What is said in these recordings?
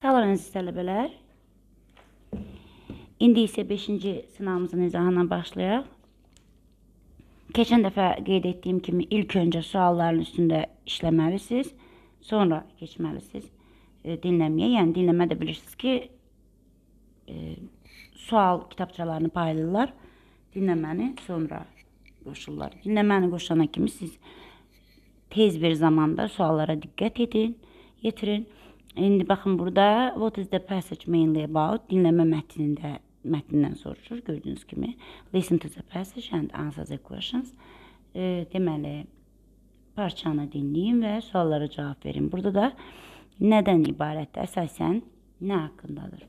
Salam əziz tələbələr. İndi isə 5-ci sınavımızın izahına başlayaq. Keçən dəfə qeyd etdiyim kimi ilk öncə sualların üstündə işləməlisiniz, sonra keçməlisiniz e, dinləməyə. Yəni dinləmə də bilirsiniz ki, e, sual kitabçalarını paylayırlar. Dinləməni sonra qoşurlar. Dinləməni qoşana kimi siz tez bir zamanda suallara diqqət edin, yetirin. İndi baxın burada what is the passage mainly about dinləmə mətnində mətnindən soruşur. Gördüyünüz kimi listen to the passage and answer the questions. E, deməli parçanı dinləyin və suallara cavab verin. Burada da nədən ibarətdir? Əsasən nə haqqındadır?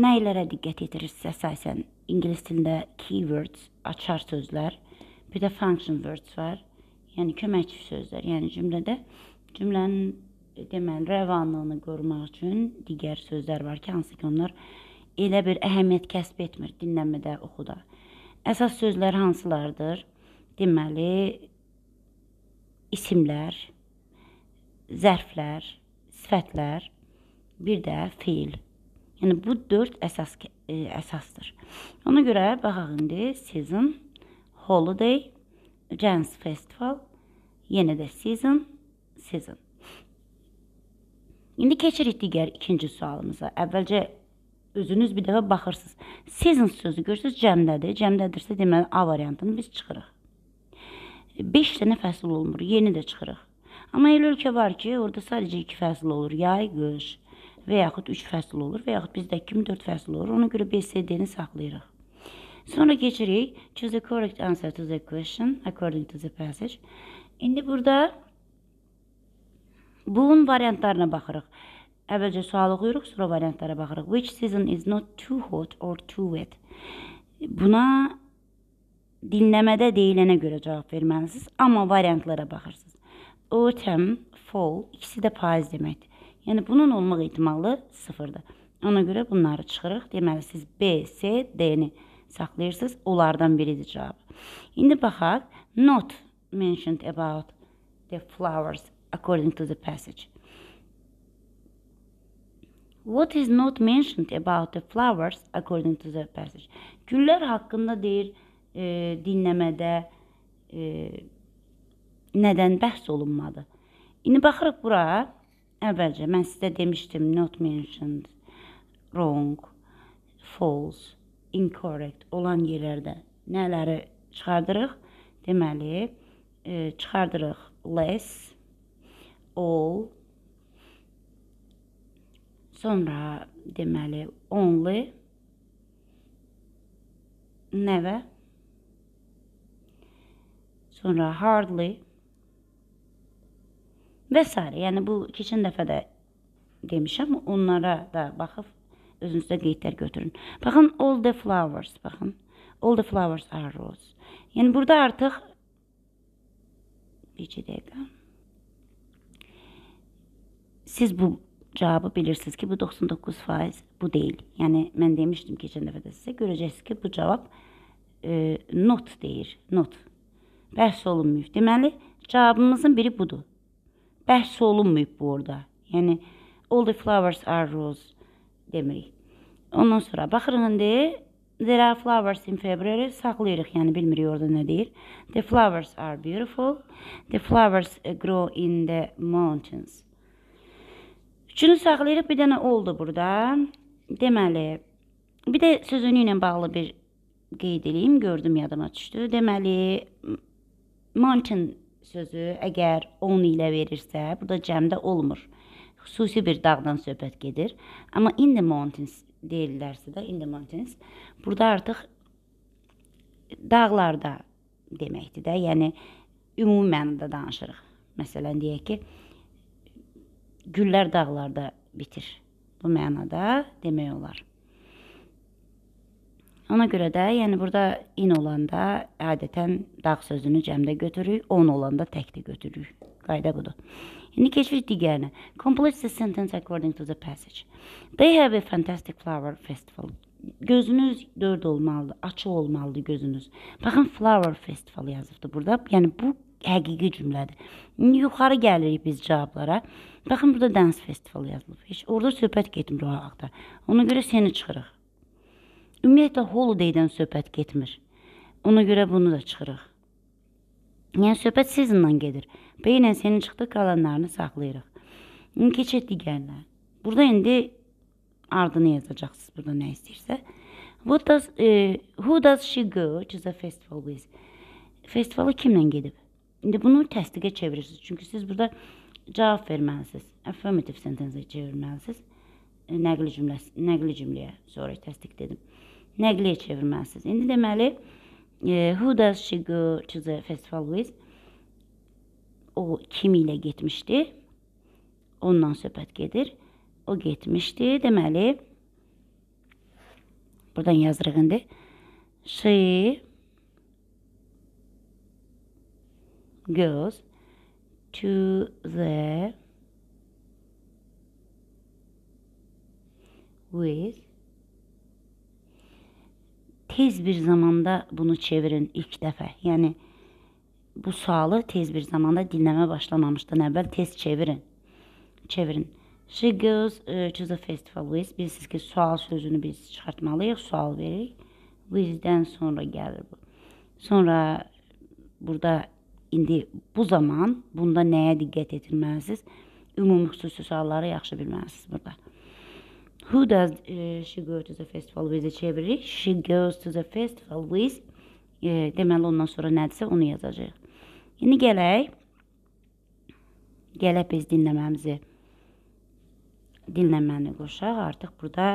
Nəylərə diqqət etirirsiniz əsasən? İngilis dilində keywords, açar sözlər, bir də function words var. Yəni köməkçi sözlər. Yəni cümlədə Cümlənin deməli rəvanlığını qorumaq üçün digər sözlər var ki, hansı ki, onlar elə bir əhəmiyyət kəsb etmir dinləmədə, oxuda. Əsas sözlər hansılardır? Deməli isimlər, zərflər, sifətlər, bir də fiil. Yəni bu 4 əsas ə, e, əsasdır. Ona görə baxaq indi season, holiday, Jazz Festival, yenə də season sezin. İndi keçirik digər ikinci sualımıza. Əvvəlcə özünüz bir dəfə baxırsınız. Season sözü görürsüz cəmdədir. Cəmdədirsə deməli A variantını biz çıxırıq. 5 dənə fəsil olmur, yeni də çıxırıq. Amma elə ölkə var ki, orada sadəcə 2 fəsil olur, yay, qış və yaxud 3 fəsil olur və yaxud bizdəki kimi 4 fəsil olur. Ona görə BCD-ni saxlayırıq. Sonra keçirik choose the correct answer to the question according to the passage. İndi burada Bunun variantlarına baxırıq. Əvvəlcə sualı oxuyuruq, sonra variantlara baxırıq. Which season is not too hot or too wet? Buna dinləmədə deyilənə görə cavab verməlisiniz, amma variantlara baxırsınız. Autumn, fall ikisi də payız deməkdir. Yəni bunun olmaq ehtimalı 0-dır. Ona görə bunları çıxırıq. Deməli siz B, C, D-ni saxlayırsınız. Onlardan biridir cavab. İndi baxaq. Not mentioned about the flowers according to the passage. What is not mentioned about the flowers according to the passage. Güller haqqında deyir e, dinləmədə e, nədən bəhs olunmadı. İndi baxırıq bura. Əvvəlcə mən sizə demişdim not mentioned, wrong, false, incorrect olan yerlərdə nələri çıxardırıq? Deməli, e, çıxardırıq less all sonra deməli only never sonra hardly və s. Yəni bu keçən dəfə də demişəm, onlara da baxıb özünüzdə qeydlər götürün. Baxın all the flowers, baxın. All the flowers are rose. Yəni burada artıq bir dəqiqə siz bu cavabı bilirsiniz ki, bu 99% bu deyil. Yəni mən demişdim keçən dəfə də sizə görəcəksiniz ki, bu cavab e, not deyir, not. Bəhs olunmayıb. Deməli, cavabımızın biri budur. Bəhs olunmayıb bu orada. Yəni all the flowers are rose demirik. Ondan sonra baxırıq indi There are flowers in February. Saxlayırıq, yəni bilmirik orada nə deyir. The flowers are beautiful. The flowers grow in the mountains. Üçünü saxlayırıq, bir dənə oldu burada. Deməli, bir də sözünü ilə bağlı bir qeyd edeyim, gördüm yadıma düşdü. Deməli, mountain sözü əgər 10 ilə verirsə, burada cəmdə olmur. Xüsusi bir dağdan söhbət gedir. Amma in the mountains deyirlərsə də, in the mountains burada artıq dağlarda deməkdir də. Yəni ümumi mənada danışırıq. Məsələn deyək ki, güllər dağlarda bitir. Bu mənada demək olar. Ona görə də, yəni burada in olanda adətən dağ sözünü cəmdə götürürük, on olanda tək də götürürük. Qayda budur. İndi keçirik digərinə. Complete the sentence according to the passage. They have a fantastic flower festival. Gözünüz dörd olmalıdır, açıq olmalıdır gözünüz. Baxın flower festival yazıbdı burada. Yəni bu həqiqi cümlədir. İndi yuxarı gəlirik biz cavablara. Baxın, burada dans festivalı yazılıb. Heç orada söhbət getmir o haqda. Ona görə səni çıxırıq. Ümumiyyətlə holiday-dən söhbət getmir. Ona görə bunu da çıxırıq. Yəni söhbət seasonla gedir. Beynən sənin çıxdı qalanlarını saxlayırıq. İndi keçək digərinə. Burada indi ardını yazacaqsınız burada nə istəyirsə. What does e, who does she go to the festival with? Festivala kimlə gedib? İndi bunu təsdiqə çevirirsiniz. Çünki siz burada cavab verməlisiniz. Affirmative sentensə çevirməlisiniz. E, nəqli cümlə nəqli cümləyə, sorry, təsdiq dedim. Nəqliyə çevirməlisiniz. İndi deməli e, who does she go to the festival with? O kim ilə getmişdi? Ondan söhbət gedir. O getmişdi. Deməli buradan yazırıq indi. She goes to there with tez bir zamanda bunu çevirin ilk dəfə. Yəni bu sualı tez bir zamanda dinləmə başlamamışdan əvvəl tez çevirin. Çevirin. She goes uh, to the festival with. Bilirsiniz ki, sual sözünü biz çıxartmalıyıq, sual veririk. With-dən sonra gəlir bu. Sonra burada İndi bu zaman bunda nəyə diqqət etməlisiniz? Ümumi xüsusi sualları yaxşı bilməlisiniz burada. Who does uh, she go to the festival with? Çeviririk. She goes to the festival with. E, deməli ondan sonra nədirsə onu yazacağıq. İndi gələk gələk biz dinləməmizi dinləməni qoşaq. Artıq burada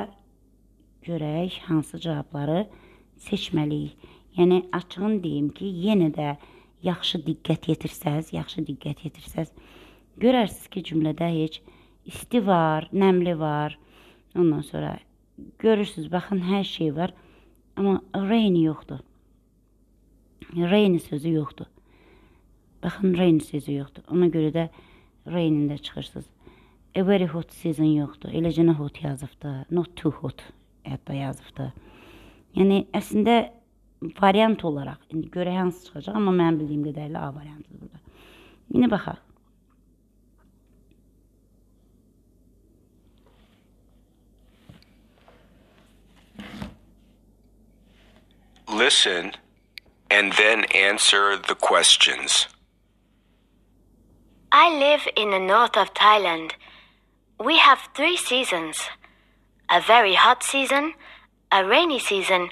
görək hansı cavabları seçməliyik. Yəni açığın deyim ki, yenə də yaxşı diqqət yetirsəz, yaxşı diqqət yetirsəz, görərsiniz ki, cümlədə heç isti var, nəmli var. Ondan sonra görürsüz, baxın, hər şey var, amma rain yoxdur. Rain sözü yoxdur. Baxın, rain sözü yoxdur. Ona görə də rainində çıxırsınız. A very hot season yoxdur. Eləcə nə hot yazıbdı, not too hot hətta yazıbdı. Yəni əslində variant indi çıxacaq, amma bildiyim A variantıdır burada. Yenə baxaq. Listen and then answer the questions. I live in the north of Thailand. We have three seasons a very hot season, a rainy season,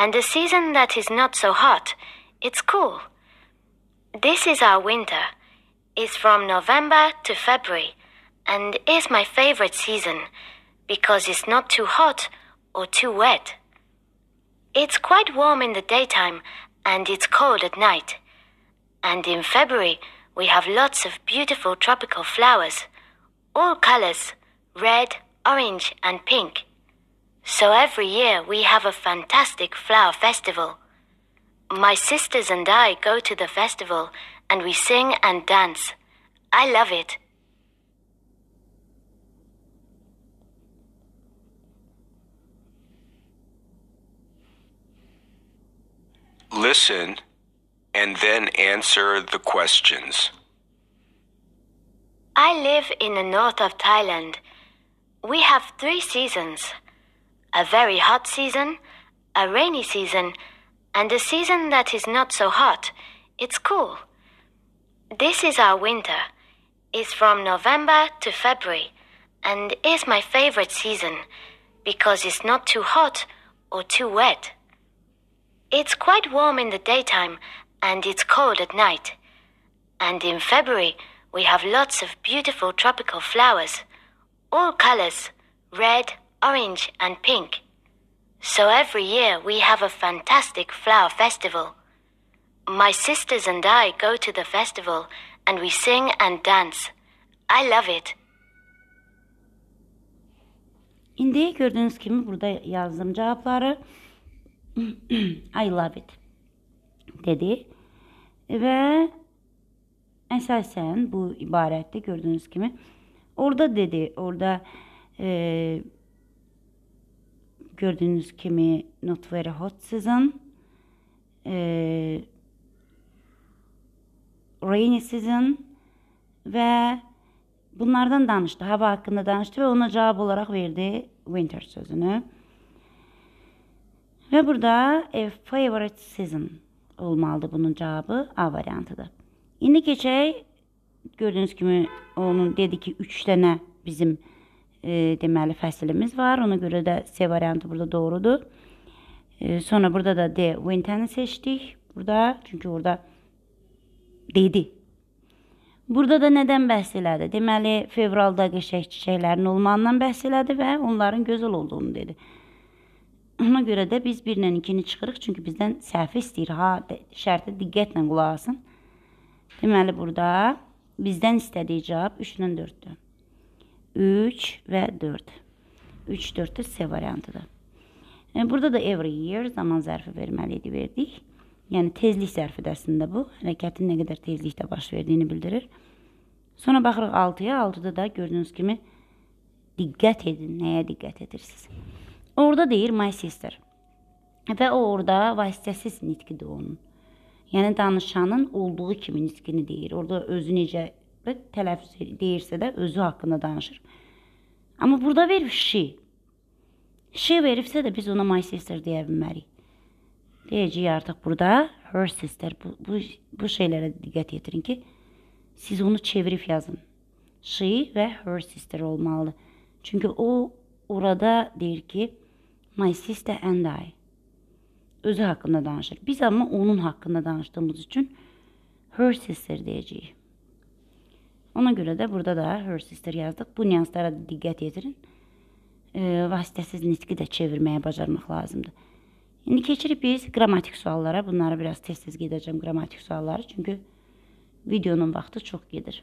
and a season that is not so hot. It's cool. This is our winter. It's from November to February and is my favorite season because it's not too hot or too wet. It's quite warm in the daytime and it's cold at night. And in February, we have lots of beautiful tropical flowers, all colors red, orange, and pink. So every year we have a fantastic flower festival. My sisters and I go to the festival and we sing and dance. I love it. Listen and then answer the questions. I live in the north of Thailand. We have three seasons a very hot season, a rainy season, and a season that is not so hot. It's cool. This is our winter. It's from November to February and is my favorite season because it's not too hot or too wet. It's quite warm in the daytime and it's cold at night. And in February, we have lots of beautiful tropical flowers, all colors red, orange, and pink. So every year we have a fantastic flower festival. My sisters and I go to the festival and we sing and dance. I love it. İndiği gördüğünüz kimi burada yazdım cevapları. I love it dedi. Ve esasen bu ibarette gördüğünüz kimi orada dedi, orada e, Gördüyünüz kimi Not Very Hot Season, e, Rainy Season və bunlardan danışdı. Hava haqqında danışdı və ona cavab olaraq verdi winter sözünü. Və burada a favorite season olmalıdır bunun cavabı A variantıdır. İndi keçək gördüyünüz kimi onun dedi ki 3 dənə bizim e, deməli fəsilimiz var. Ona görə də C variantı burada doğrudur. E, sonra burada da D winter-ni seçdik. Burada çünki orada dedi. Burada da nədən bəhs elədi? Deməli, fevralda qəşəng çiçəklərin olmağından bəhs elədi və onların gözəl olduğunu dedi. Ona görə də biz 1 ilə 2-ni çıxırıq, çünki bizdən səhvi istəyir. Ha, şərtə diqqətlə qulaq asın. Deməli, burada bizdən istədiyi cavab 3 ilə 4-dür. 3 və 4. 3, 4-də C variantıdır. Yəni, burada da every year zaman zərfi verməliydi, verdik. Yəni, tezlik zərfidir əslində bu. Hərəkətin nə qədər tezlikdə baş verdiyini bildirir. Sonra baxırıq 6-ya. 6-da da gördüyünüz kimi diqqət edin. Nəyə diqqət edirsiniz? Orada deyir my sister. Və o orada vasitəsiz nitqidir onun. Yəni danışanın olduğu kimi nitqini deyir. Orada özü necə tələffüz deyirsə də özü haqqında danışır. Amma burada verib şi. Şi veribsə də biz ona my sister deyə bilmərik. Deyəcəyik artıq burada her sister. Bu, bu, bu şeylərə diqqət yetirin ki, siz onu çevirib yazın. She və her sister olmalıdır. Çünki o orada deyir ki, my sister and I. Özü haqqında danışır. Biz amma onun haqqında danışdığımız üçün her sister deyəcəyik. Ona görə də burada da Her Sister yazdıq. Bu nüanslara diqqət yetirin. E, vasitəsiz nitqi də çevirməyə bacarmaq lazımdır. İndi keçirik biz qrammatik suallara. Bunlara biraz tez-tez gedəcəm qrammatik sualları. Çünki videonun vaxtı çox gedir.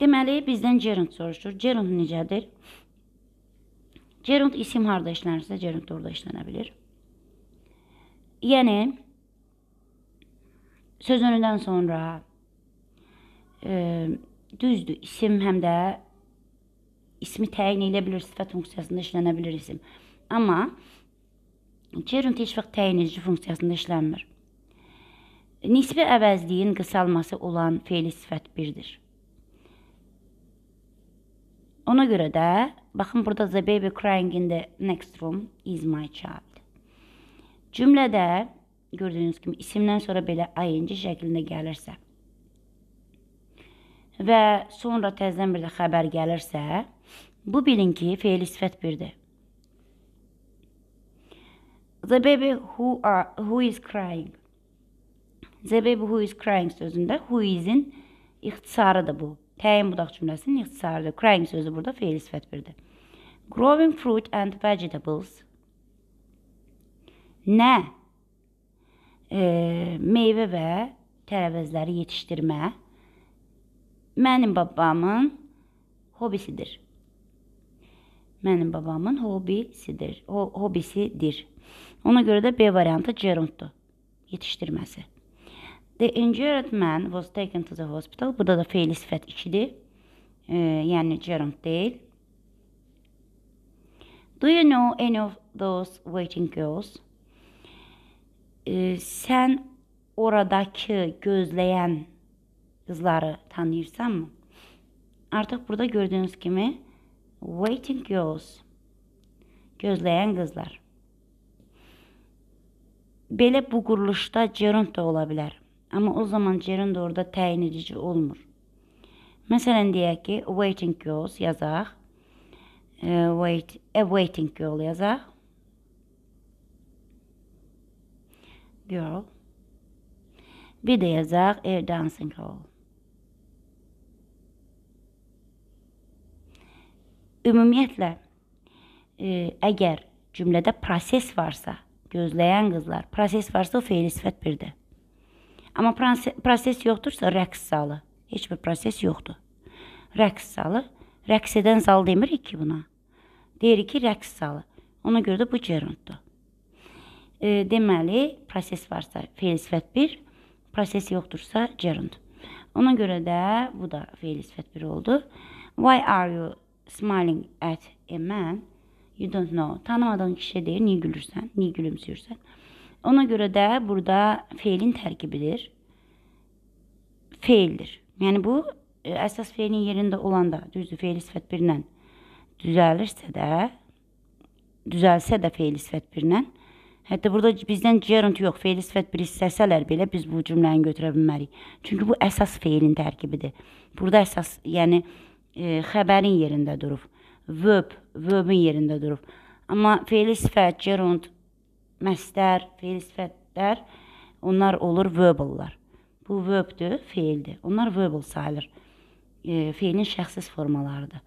Deməli, bizdən gerund soruşur. Gerund necədir? Gerund isim harda işlənirsə, gerund orada işlənə bilir. Yəni, sözünüdən sonra e, düzdür, isim həm də ismi təyin edə bilir, sifət funksiyasında işlənə bilir isim. Amma gerund heç vaxt təyin edici funksiyasında işlənmir. Nisbi əvəzliyin qısalması olan feili sifət 1-dir. Ona görə də baxın burada the baby crying in the next room is my child. Cümlədə Gördüyünüz kimi isimdən sonra belə ing şəklində gəlirsə və sonra təzədən bir də xəbər gəlirsə, bu bilin ki, feili sifət birdir. The baby who are who is crying. The baby who is crying sözündə who is-in ixtisarıdır bu. Təyin budaq cümləsinin ixtisarıdır. Crying sözü burada feili sifət birdir. Growing fruit and vegetables. Nə meyvə və tərəvəzləri yetişdirmə mənim babamın hobisidir. Mənim babamın hobisidir. O hobisidir. Ona görə də B variantı gerunddur. Yetişdirməsi. The injured man was taken to the hospital. Burada da feil sifət 2-dir. E, yəni gerund deyil. Do you know any of those waiting girls? e, sən oradakı gözləyən qızları tanıyırsanmı? Artıq burada gördüyünüz kimi waiting girls gözləyən qızlar. Belə bu quruluşda gerund da ola bilər. Amma o zaman gerund orada təyin edici olmur. Məsələn deyək ki, waiting girls yazaq. E, wait, a waiting girl yazaq. Girl. Bir də yazaq A Dancing Girl. Ümumiyyətlə, ə, e, əgər cümlədə proses varsa, gözləyən qızlar, proses varsa o feil sifət birdir. Amma proses yoxdursa rəqs zalı. Heç bir proses yoxdur. Rəqs zalı, rəqs edən zal demirik ki buna. Deyirik ki, rəqs zalı. Ona görə də bu gerunddur. E, deməli, proses varsa feil sifət 1, proses yoxdursa gerund. Ona görə də bu da feil sifət 1 oldu. Why are you smiling at a man? You don't know. Tanımadığın kişiyə deyir, niyə gülürsən, niyə gülümsəyirsən? Ona görə də burada feilin tərkibidir. Feildir. Yəni bu e, əsas feilin yerində olanda, düzdür, feil sifət 1-lə düzəlirsə də, düzəlsə də feil sifət 1-lə Hətta burada bizdən gerund yox, feil sifət bir hissəsələr belə biz bu cümləni götürə bilmərik. Çünki bu əsas feilin tərkibidir. Burada əsas, yəni e, xəbərin yerində durub. Verb, verbin yerində durub. Amma feil sifət, gerund, məstər, feil sifətlər onlar olur verballar. Bu verbdir, feildir. Onlar verbal sayılır. E, feilin şəxsiz formalarıdır.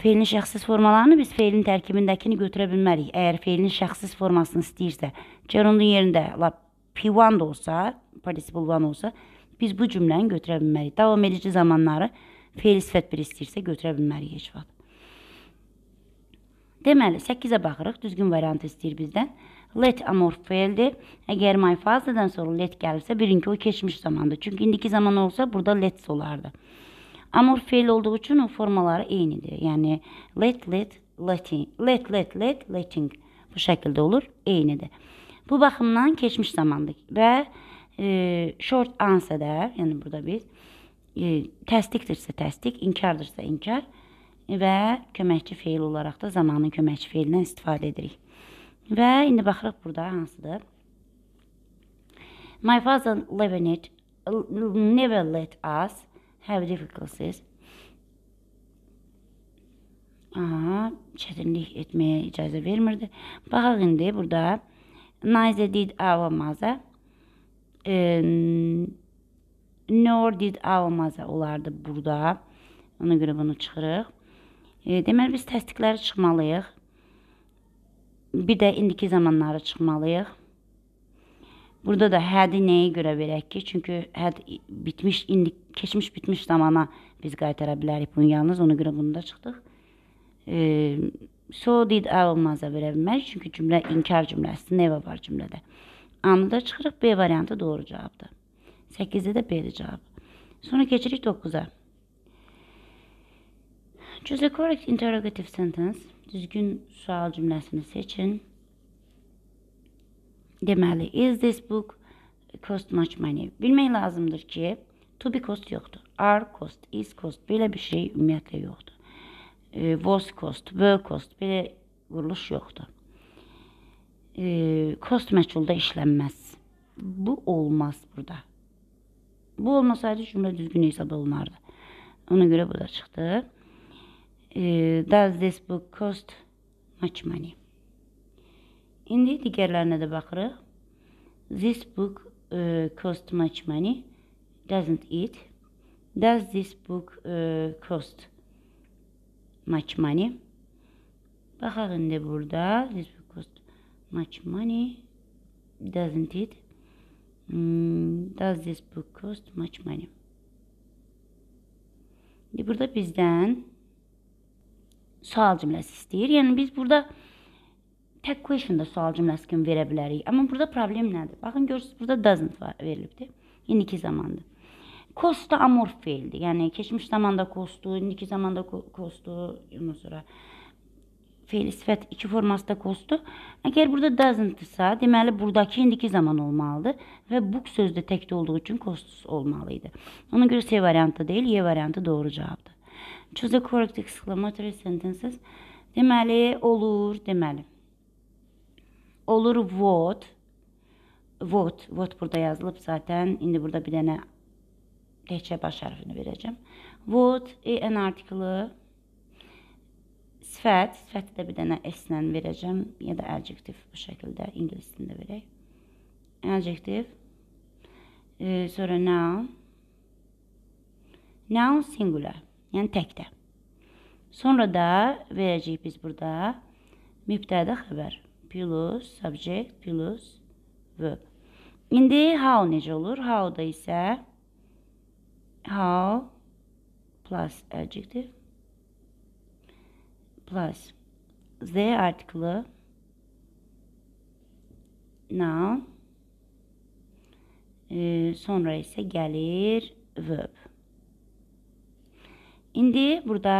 Feilin şəxsiz formalarını biz feilin tərkibindəkini götürə bilmərik. Əgər feilin şəxsiz formasını istəyirsə, gerundun yerində lap P1 da olsa, participle 1 olsa, biz bu cümləni götürə bilmərik. Davam edici zamanları feil sifət 1 istəyirsə götürə bilmərik heç vaxt. Deməli, 8-ə baxırıq. Düzgün variantı istəyir bizdən. Let amorf feildir. Əgər my fazadan sonra let gəlirsə, bilin ki, o keçmiş zamandır. Çünki indiki zaman olsa, burada let olardı. Amor feil olduğu üçün o formaları eynidir. Yəni let, let, letting, let, let, let, letting bu şəkildə olur, eynidir. Bu baxımdan keçmiş zamandır və e, short answer-də, yəni burada biz e, təsdiqdirsə təsdiq, inkardırsa inkar və köməkçi feil olaraq da zamanın köməkçi feilindən istifadə edirik. Və indi baxırıq burada hansıdır? My father never let, never let us have difficulties Aha, çətinlik etməyə icazə vermirdi. Baxaq indi burada neither did our mother e, nor did our mother olardı burada. Ona görə bunu çıxırıq. E, deməli biz təsdiqləri çıxmalıyıq. Bir də indiki zamanları çıxmalıyıq. Burada da had-i nəyə görə verək ki? Çünki had bitmiş indi keçmiş bitmiş zamana biz qaytara bilərik bunu yalnız ona görə bunu da çıxdıq. E, so did I olmaza verə bilmərik çünki cümlə inkar cümləsidir, neva var cümlədə. Anında çıxırıq B variantı doğru cavabdır. 8-də də B-dir cavab. Sonra keçirik 9-a. Choose a correct interrogative sentence. Düzgün sual cümləsini seçin. Deməli, is this book cost much money? Bilmək lazımdır ki, to be cost yoktu. Are cost, is cost böyle bir şey ümumiyetle yoktu. E, was cost, were cost böyle vuruluş yoktu. E, cost meçhulda işlenmez. Bu olmaz burada. Bu olmasaydı cümle düzgün hesap olunardı. Ona göre bu da çıktı. E, does this book cost much money? İndi digərlərinə də baxırıq. This book e, cost much money. doesn't it? Does this book uh, cost much money? Baxaq indi burada. This book cost much money. Doesn't it? Hmm, does this book cost much money? İndi e, burada bizdən sual cümləsi istəyir. Yəni biz burada tək question-da sual cümləsi kimi verə bilərik. Amma burada problem nədir? Baxın görürsüz, burada doesn't verilibdir. İndiki yəni, zamandır. Kos da amorf feildir. Yəni keçmiş zamanda kosdu, indiki zamanda kosdu, ondan sonra feil sifət iki formasında kosdu. Əgər burada doesn't-dırsa, deməli buradakı indiki zaman olmalıdır və book sözü də təkdə olduğu üçün kost olmalı idi. Ona görə C variantı deyil, Y variantı doğru cavabdır. Choose the correct exclamatory sentences. Deməli olur, deməli. Olur what? What, what burada yazılıb zaten. İndi burada bir dənə təkcə baş hərfini verəcəm. Would, en artiklı, sifət, sifəti də bir dənə s-lə verəcəm, ya da adjektiv bu şəkildə, ingilis dilində verək. Adjektiv, e, sonra noun, noun singular, yəni təkdə. Sonra da verəcəyik biz burada mübtədə xəbər, plus subject, plus verb. İndi how necə olur? How-da isə how plus adjective plus the article noun e, eh, sonra isə gəlir verb. İndi burada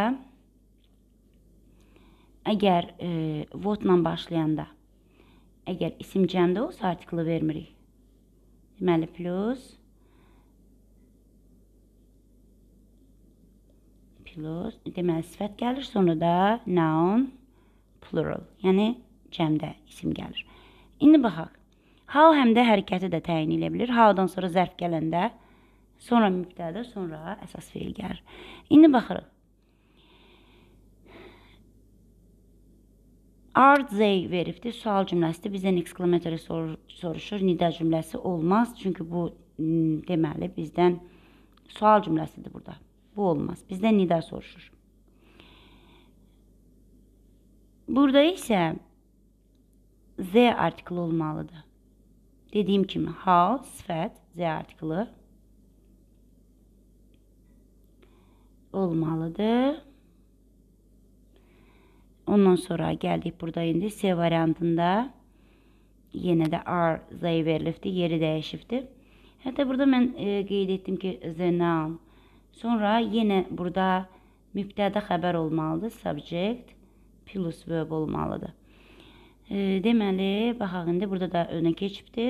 əgər e, votla başlayanda əgər isim cəmdə olsa artiklı vermirik. Deməli plus plus, deməli sifət gəlir, sonra da noun plural, yəni cəmdə isim gəlir. İndi baxaq. How həm də hərəkəti də təyin edə bilir. How-dan sonra zərf gələndə, sonra mübtədə, sonra əsas fiil gəlir. İndi baxırıq. Are they verifdir. Sual cümləsidir. Bizdən exclamatory sor soruşur. Nidə cümləsi olmaz. Çünki bu deməli bizdən sual cümləsidir burada. Bu olmaz. Bizden nida soruşur. Burada ise Z artikli olmalıdır. Dediğim gibi how, sıfat, Z artikli olmalıdır. Ondan sonra geldik burada indi C variantında yine de R Z verilibdi, yeri dəyişibdi. Hatta burada mən e, qeyd etdim ki, Zenal Sonra yenə burada mübtədə xəbər olmalıdır. Subject plus verb olmalıdır. E, deməli, baxaq indi burada da önə keçibdi.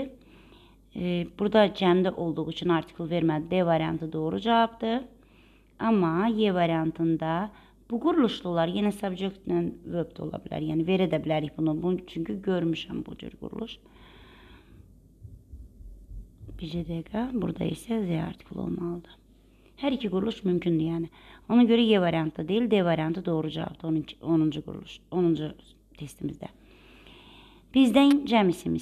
E, burada cəmdə olduğu üçün artikl vermədi. D variantı doğru cavabdır. Amma Y variantında bu quruluşlular yenə subjectlə verb də ola bilər. Yəni verə də bilərik bunu. Bunu çünki görmüşəm bu cür quruluş. Bir dəqiqə. Burada isə Z artikl olmalıdır. Her iki kuruluş mümkündü yani. Ona göre Y variantı değil D variantı doğru cevaptı 10. kuruluş 10. testimizde. Bizden cəm isim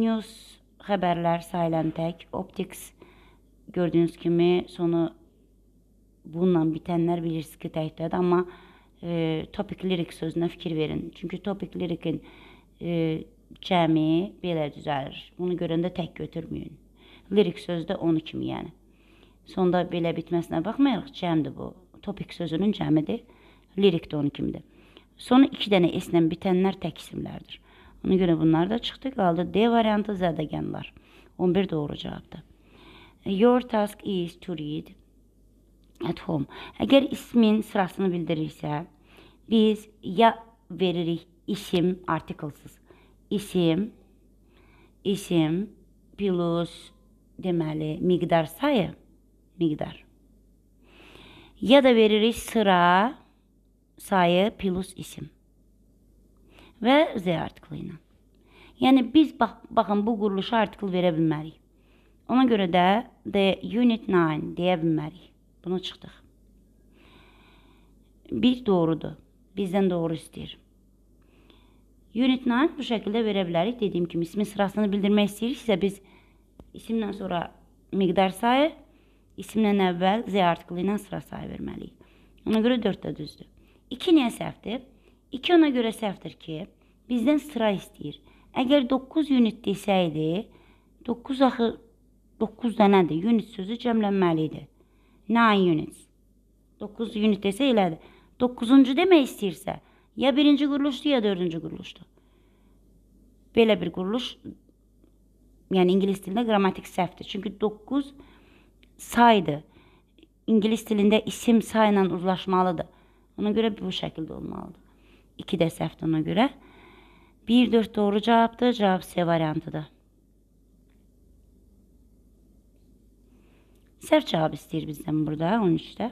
News haberler sayılan tək optics gördüğünüz kimi sonu bundan bitenler bilir ki, tehdit amma e, topic lyric sözünə fikir verin. Çünkü topic lyricin e, cəmi belə düzəlir. Bunu görəndə tək götürməyin. Lirik sözdə onu kimi yani? Sonda belə bitməsinə baxmayaraq cəmdir bu. Topik sözünün cəmidir. Lirik də onun kimidir. Sonra 2 dənə S-lə bitənlər tək isimlərdir. Ona görə bunlar da çıxdı, qaldı D variantı zədəganlar. 11 doğru cavabdır. Your task is to read at home. Əgər ismin sırasını bildirirsə, biz ya veririk isim artiklesız. İsim, isim plus deməli miqdar sayı miqdar. Ya da veririk sıra, sayı plus isim. Və Z artiklı ilə. Yəni biz bax, baxın bu quruluşa artikl verə bilmərik. Ona görə də the unit 9 deyə bilmərik. Bunu çıxdıq. Bir doğrudur. Bizdən doğru istəyir. Unit 9 bu şəkildə verə bilərik. Dediyim kimi ismin sırasını bildirmək istəyiriksə biz isimdən sonra miqdar sayı İsimdən əvvəl Z artikli ilə sıra sayı verməliyik. Ona görə 4 də düzdür. 2 niyə səhvdir? 2 ona görə səhvdir ki, bizdən sıra istəyir. Əgər 9 unit desəydi, 9 axı 9 dənədir. Unit sözü cəmlənməli idi. 9 units. 9 unit desə elədir. 9-cu demək istəyirsə, ya 1-ci quruluşdur, ya 4-cü quruluşdur. Belə bir quruluş, yəni ingilis dilində qrammatik səhvdir. Çünki 9 saydır. İngilis dilində isim sayla uzlaşmalıdır. Ona görə bu şəkildə olmalıdır. 2 də səhvdir ona görə. 1 4 doğru cavabdır. Cavab C variantıdır. Səhv cavab istəyir bizdən burada 13-də.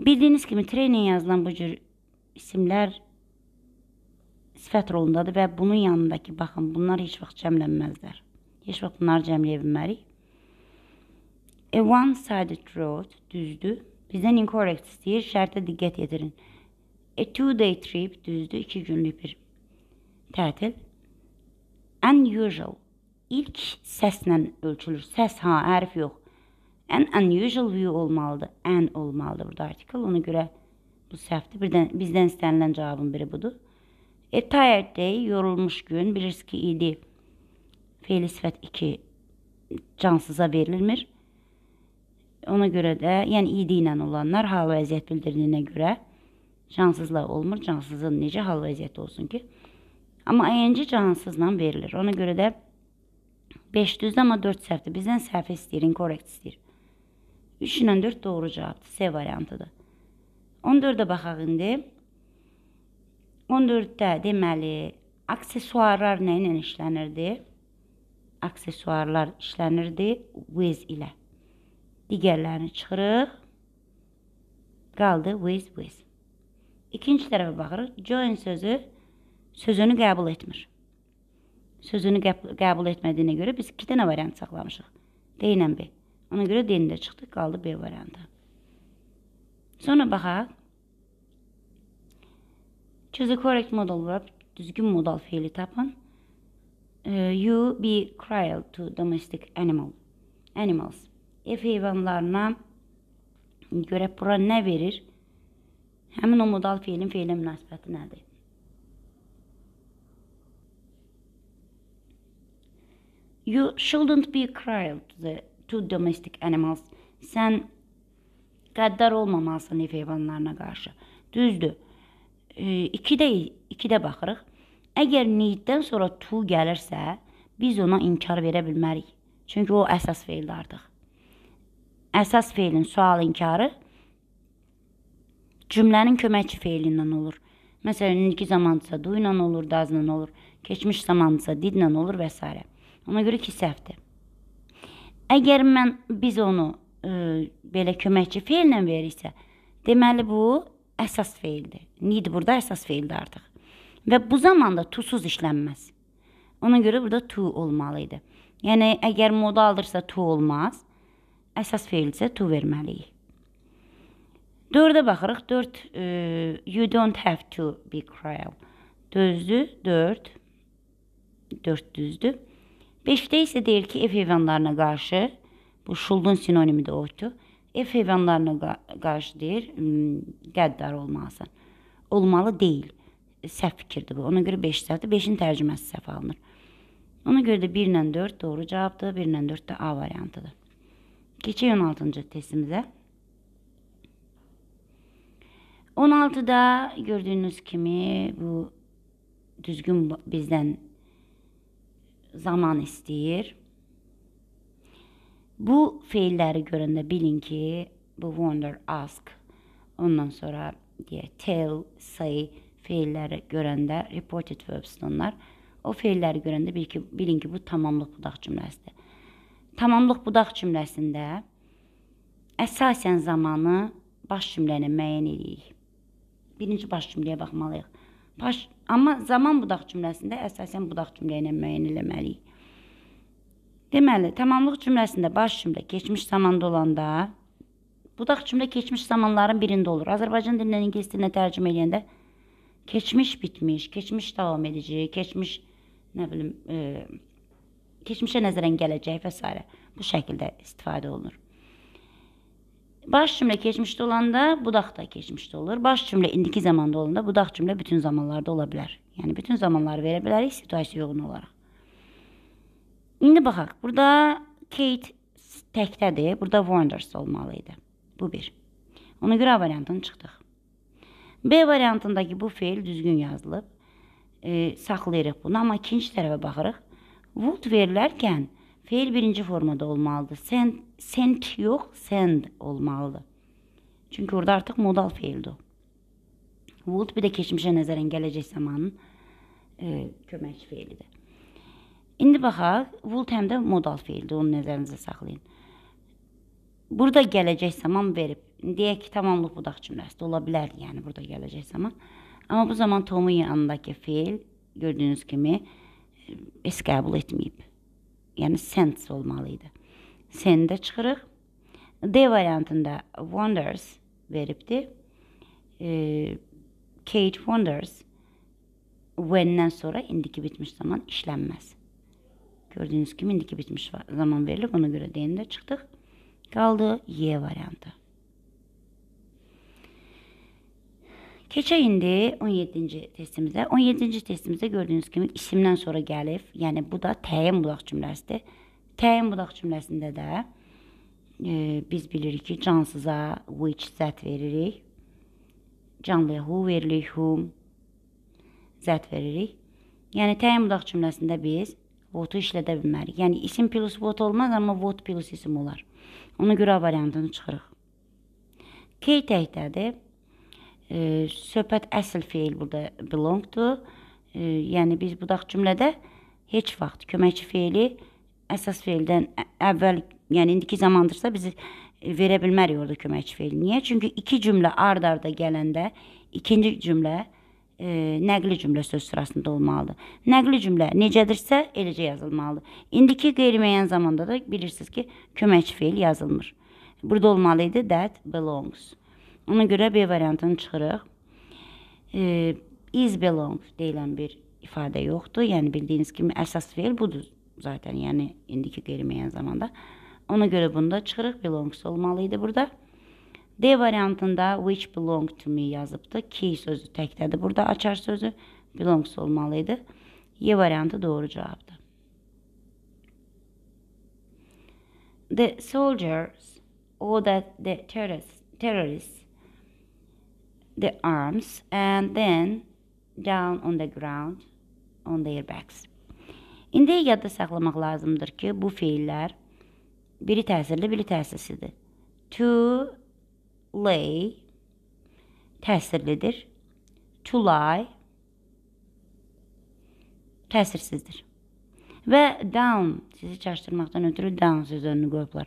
Bildiyiniz kimi treynə yazılan bu cür isimlər sifət rolundadır və bunun yanındakı baxın, bunlar heç vaxt cəmlənməzlər. Heç vaxt bunları cəmləyə bilmərik. A one-sided road düzdür. Bizdən incorrect istəyir. Şərtə diqqət yetirin. A two-day trip düzdür. 2 günlük bir tətil. Unusual ilk səslə ölçülür. Səs ha, hərf yox. An unusual view olmalıdır. An olmalıdır burada artikel. Ona görə bu səhvdir. Birdən bizdən istənilən cavabın biri budur. A tired day, yorulmuş gün, biliriz ki, idi. Feili sifət 2 cansıza verilmir. Ona görə də, yəni idi ilə olanlar hal vəziyyət bildirdiyinə görə cansızla olmur. Cansızın necə hal vəziyyəti olsun ki? Amma ing cansızla verilir. Ona görə də 5 düzdür, amma 4 səhvdir. Bizdən səhv istəyir, incorrect istəyir. 3 ilə 4 doğru cavabdır. C variantıdır. 14-ə baxaq indi. 14-də deməli aksesuarlar nə ilə işlənirdi? Aksesuarlar işlənirdi with ilə. Digərlərini çıxırıq. Qaldı with with. İkinci tərəfə baxırıq. Join sözü sözünü qəbul etmir. Sözünü qəbul etmədiyinə görə biz 2 dənə variant saxlamışıq. D ilə B. Ona görə D-də çıxdı, qaldı B variantı. Sonra baxaq. Choose the correct model verb. Düzgün modal fiili tapan. Ee, you be cruel to domestic animal. Animals. Ev hayvanlarına göre bura ne verir? Həmin o modal fiilin feilə münasibəti nədir? You shouldn't be cruel to, the, to domestic animals. Sen qəddar olmamalısın ev heyvanlarına karşı. Düzdür. 2-də 2-də baxırıq. Əgər need-dən sonra to gəlirsə, biz ona inkar verə bilmərik. Çünki o əsas feildir artıq. Əsas feilin sual inkarı cümlənin köməkçi feilindən olur. Məsələn, indiki zamandsa do ilə olur, does ilə olur, keçmiş zamandsa did ilə olur və s. Ona görə ki, səhvdir. Əgər mən biz onu ə, e, belə köməkçi feillə veriksə, deməli bu əsas feildir. Need burada əsas feildir artıq. Və bu zamanda to-suz işlənməz. Ona görə burada to olmalı idi. Yəni əgər modal alırsa to olmaz. Əsas feilsə to verməliyik. 4-ə baxırıq. 4 e, you don't have to be cruel. Düzdür? 4 4 düzdür. 5-də isə deyir ki, ev heyvanlarına qarşı bu şuldun sinonimidir otu ev heyvanlarına qa qarşı deyir, hmm, qəddar olmalısan. Olmalı deyil. Səhv fikirdir bu. Ona görə 5 səhvdir. 5-in tərcüməsi səhv alınır. Ona görə də 1 ilə 4 doğru cavabdır, 1 ilə 4 də A variantıdır. Keçək 16-cı testimizə. 16-da gördüyünüz kimi bu düzgün bizdən zaman istəyir. Bu feilləri görəndə bilin ki, bu wonder, ask, ondan sonra deyə tell, say feilləri görəndə reported verbs-dir onlar. O feilləri görəndə bil ki, bilin ki, bu tamamlıq budaq cümləsidir. Tamamlıq budaq cümləsində əsasən zamanı baş cümlə ilə müəyyən edirik. Birinci baş cümləyə baxmalıyıq. Baş, amma zaman budaq cümləsində əsasən budaq cümlə ilə müəyyən eləməliyik. Deməli, tamamlıq cümləsində baş cümlə keçmiş zamanda olanda, budaq cümlə keçmiş zamanların birində olur. Azərbaycan dilindən ingilis dilinə tərcümə edəndə keçmiş bitmiş, keçmiş davam edici, keçmiş nə bilim, e, keçmişə nəzərən gələcək və s. bu şəkildə istifadə olunur. Baş cümlə keçmişdə olanda budaq da keçmişdə olur. Baş cümlə indiki zamanda olanda budaq cümlə bütün zamanlarda ola bilər. Yəni bütün zamanları verə bilərik situasiya uyğun olaraq. İndi baxaq. Burada Kate təkdədir. Burada Wonders olmalı idi. Bu bir. Ona görə A variantını çıxdıq. B variantındakı bu feil düzgün yazılıb. E, saxlayırıq bunu, amma ikinci tərəfə baxırıq. Would verilərkən feil birinci formada olmalıdır. Send, send yox, send olmalıdır. Çünki orada artıq modal feildir. Would bir də keçmişə nəzərən gələcək zamanın e, kömək feilidir. İndi baxaq, would həm də modal feildir, onu nəzərinizə saxlayın. Burada gələcək zaman verib. Deyək ki, tamamlıq budaq cümləsidir. Ola bilər, yəni burada gələcək zaman. Amma bu zaman Tomun yanındakı feil gördüyünüz kimi es qəbul etməyib. Yəni sense olmalı idi. Sendə çıxırıq. D variantında wonders veribdi. E, Kate wonders when-dən sonra indiki bitmiş zaman işlənməz. Gördüyünüz kimi indiki bitmiş zaman verilib. Ona görə D-ni də çıxdıq. Qaldı Y variantı. Keçək indi 17-ci testimizə. 17-ci testimizdə gördüyünüz kimi isimdən sonra gəlib, yəni bu da təyin budaq cümləsidir. Təyin budaq cümləsində də e, biz bilirik ki, cansıza which zət veririk. Canlıya who veririk, whom zət veririk. Yəni təyin budaq cümləsində biz votu işlədə bilmərik. Yəni isim plus vot olmaz, amma vot plus isim olar. Ona görə A variantını çıxırıq. K təkdədir. E, söhbət əsl feil burada belongdur. E, yəni biz budaq cümlədə heç vaxt köməkçi feili əsas feildən əvvəl, yəni indiki zamandırsa biz verə bilmərik orada köməkçi feil. Niyə? Çünki iki cümlə ard-arda gələndə ikinci cümlə e, nəqli cümlə söz sırasında olmalıdır. Nəqli cümlə necədirsə, eləcə yazılmalıdır. İndiki qeyri-müəyyən zamanda da bilirsiniz ki, köməkçi feil yazılmır. Burada olmalı idi that belongs. Ona görə B variantını çıxırıq. E, is belongs deyilən bir ifadə yoxdur. Yəni bildiyiniz kimi əsas feil budur zaten. Yəni indiki qeyri-müəyyən zamanda. Ona görə bunda çıxırıq belongs olmalı idi burada. D variantında which belong to me yazıptı. key sözü tekledi. Burada açar sözü belongs olmalıydı. Y variantı doğru cevaptı. The soldiers ordered the terrorists, terrorists the arms and then down on the ground on their backs. İndi yadda saxlamaq lazımdır ki, bu feillər biri təsirli, biri təsirsizdir. To lay təsirlidir. To lie təsirsizdir. Və down sizi çaşdırmaqdan ötürü down sözünü qoyublar.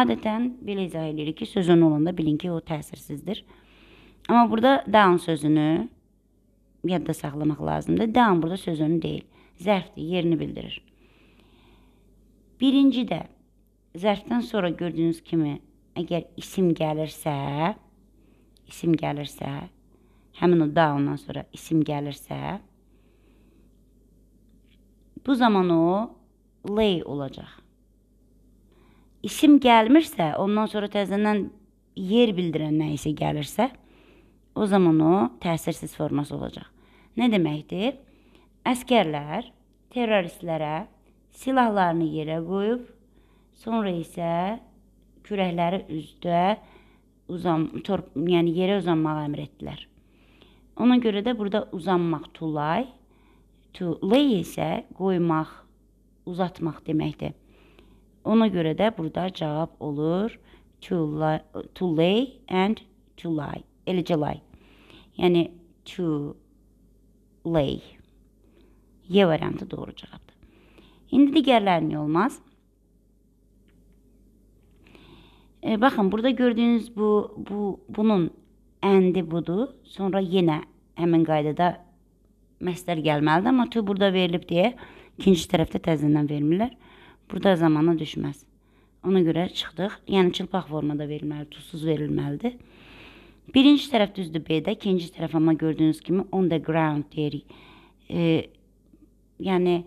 Adətən belə izah edirik ki, sözün olanda bilin ki, o təsirsizdir. Amma burada down sözünü yadda saxlamaq lazımdır. Down burada sözünü deyil, zərfdir, yerini bildirir. Birinci də zərfdən sonra gördüyünüz kimi əgər isim gəlirsə, isim gəlirsə, həmin o da ondan sonra isim gəlirsə, bu zaman o lay olacaq. İsim gəlmirsə, ondan sonra təzədən yer bildirən nə isə gəlirsə, o zaman o təsirsiz forması olacaq. Nə deməkdir? Əskərlər terroristlərə silahlarını yerə qoyub, sonra isə kürəkləri üzdə uzan, torp, yəni yerə uzanmağı əmr etdilər. Ona görə də burada uzanmaq tulay, tulay isə qoymaq, uzatmaq deməkdir. Ona görə də burada cavab olur tulay, tulay and tulay, eləcə lay. Yəni to lay. Y variantı doğru cavabdır. İndi digərlərini olmaz. E, baxın, burada gördüyünüz bu, bu bunun əndi budur. Sonra yenə həmin qaydada məsdər gəlməlidir, amma tü burada verilib deyə ikinci tərəfdə təzədən vermirlər. Burada zamana düşməz. Ona görə çıxdıq. Yəni çılpaq formada verilməli, tuzsuz verilməlidir. Birinci tərəf düzdür B-də, ikinci tərəf amma gördüyünüz kimi on the ground deyirik. E, yəni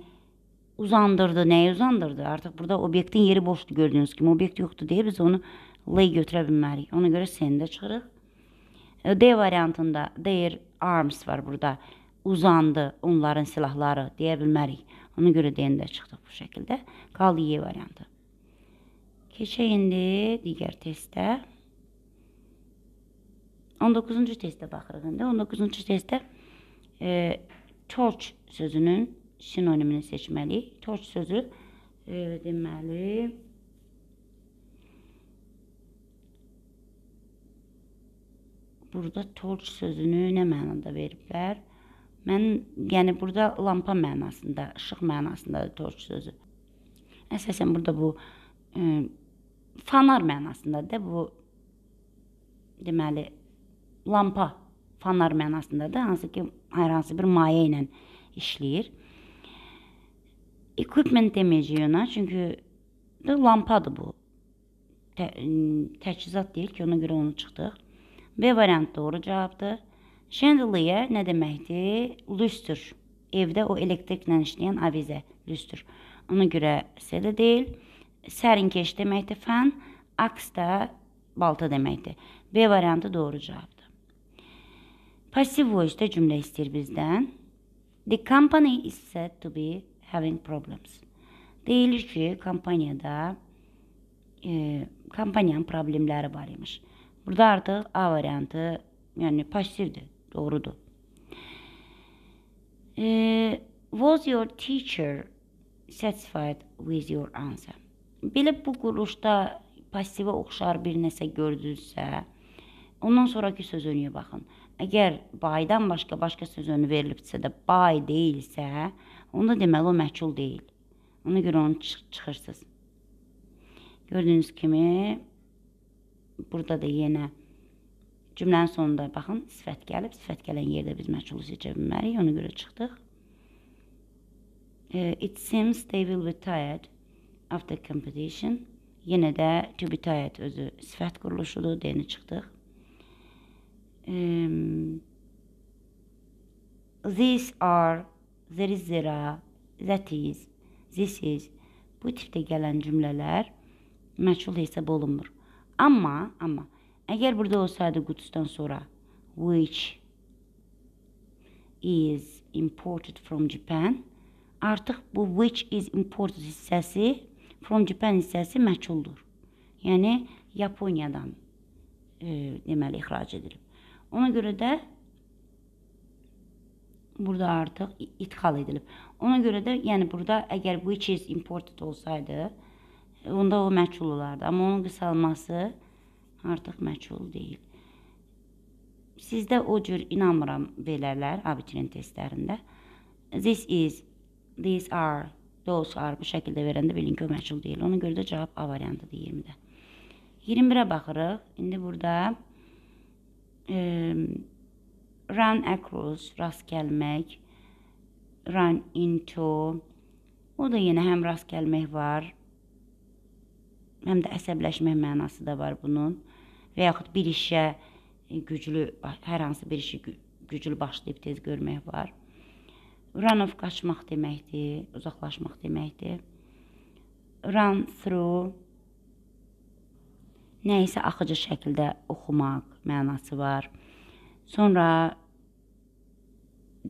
uzandırdı. Neye uzandırdı? Artıq burada obyektin yeri boşdur gördüyünüz kimi. Obyekt yoxdur deyə biz onu lay götürə bilmərik. Ona görə seni də çıxırıq. E, D variantında their arms var burada. Uzandı onların silahları deyə bilmərik. Ona görə D-ni də çıxdıq bu şəkildə. Qaldı Y variantı. Keçək indi digər testə. 19-cu testə baxırıq indi. 19-cu testdə e, church sözünün sinonimini seçməliyik. Toç sözü e, deməli burada torç sözünü nə mənada veriblər? Mən, yəni burada lampa mənasında, işıq mənasındadır torç sözü. Əsasən burada bu ə, e, fanar mənasındadır. Bu deməli lampa fanar mənasındadır, hansı ki hər hansı bir maye ilə işləyir equipment deməyəcəyik ona, çünki də lampadır bu. Tə, təchizat deyil ki, ona görə onu çıxdıq. B variantı doğru cavabdır. Chandelier nə deməkdir? Lüstr. Evdə o elektriklə işləyən avizə, lüstr. Ona görə C də deyil. Sərinkeş deməkdir fən, aks da balta deməkdir. B variantı doğru cavabdır. Passiv voice-də cümlə istəyir bizdən. The company is said to be having problems. Deyilir ki, kampaniyada e, kampaniyanın problemləri var imiş. Burada artıq A variantı, yəni pasivdir, doğrudur. E, was your teacher satisfied with your answer? Belə bu quruluşda pasivə oxşar bir nəsə gördünüzsə, ondan sonrakı sözlüyə baxın. Əgər by-dan başqa başqa sözlük verilibsə də by deyilsə, Onda deməli o məhcul deyil. Ona görə onu çıx çıxırsınız. Gördüyünüz kimi burada da yenə cümlənin sonunda baxın, sifət gəlib, sifət gələn yerdə biz məhculu seçə bilmərik. Ona görə çıxdıq. Eh, it seems they will be tired after competition. Yenə də to be tired özü sifət quruluşudur, deyəni çıxdıq. Um, these are there is, there are, that is, this is bu tipdə gələn cümlələr məşhur hesab olunmur. Amma, amma əgər burada olsaydı qutusdan sonra which is imported from Japan artıq bu which is imported hissəsi from Japan hissəsi məçhuldur. Yəni Yaponiyadan e, deməli ixrac edilib. Ona görə də burada artıq idxal edilib. Ona görə də, yəni burada əgər which is imported olsaydı, onda o məchul olardı. Amma onun qısalması artıq məchul deyil. Sizdə o cür inanmıram belələr abituriyent testlərində. This is, these are, those are bu şəkildə verəndə bilin ki, o məchul deyil. Ona görə də cavab A variantıdır 20-də. 21-ə baxırıq. İndi burada eee run across rast gəlmək, run into. O da yenə həm rast gəlmək var, həm də əsəbləşmək mənası da var bunun. Və yaxud bir işə e, güclü hər hansı bir işi güclü başlayıb tez görmək var. Run off qaçmaq deməkdir, uzaqlaşmaq deməkdir. Run through nə isə axıcı şəkildə oxumaq mənası var. Sonra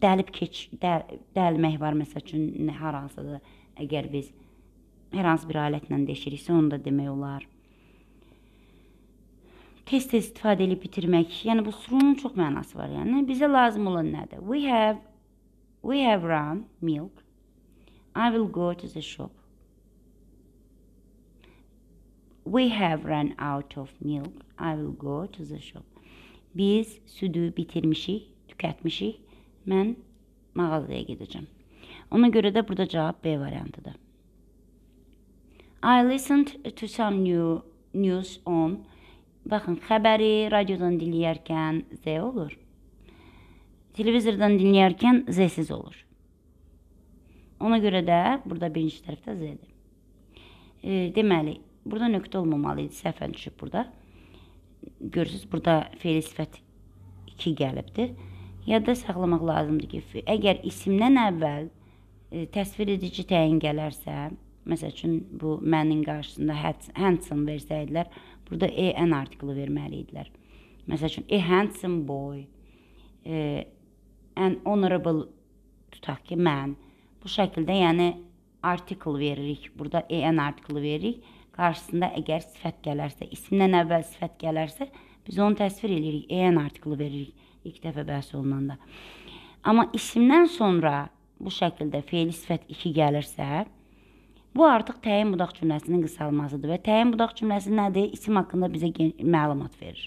dəlib keç, də, dəlmək var məsəl üçün hər hansıdır. Əgər biz hər hansı bir alətlə deşiriksə, onu da demək olar. Tez-tez istifadə edib bitirmək. Yəni bu surunun çox mənası var. Yəni bizə lazım olan nədir? We have we have run milk. I will go to the shop. We have run out of milk. I will go to the shop. Biz südü bitirmişik, tükətmişik mən mağazaya gedəcəm. Ona görə də burada cavab B variantıdır. I listened to some new news on Baxın, xəbəri radiodan dinləyərkən Z olur. Televizordan dinləyərkən Z-siz olur. Ona görə də burada birinci tərəfdə Z-dir. E, deməli, burada nöqtə olmamalı idi, səhvən düşüb burada. Görürsüz, burada feil sifət 2 gəlibdir yadda saxlamaq lazımdır ki, əgər isimdən əvvəl e, təsvir edici təyin gələrsə, məsəl üçün bu mənin qarşısında handsome versəydilər, burada en artiklı verməli idilər. Məsəl üçün a e handsome boy, e, an honorable tutaq ki, mən bu şəkildə, yəni article veririk. Burada en artiklı veririk. Qarşısında əgər sifət gələrsə, isimdən əvvəl sifət gələrsə, biz onu təsvir edirik, en artiklı veririk. İlk dəfə bəhs olunanda. Amma isimdən sonra bu şəkildə feil sifət 2 gəlirsə, bu artıq təyin budaq cümləsinin qısalmasıdır və təyin budaq cümləsi nədir? İsim haqqında bizə məlumat verir.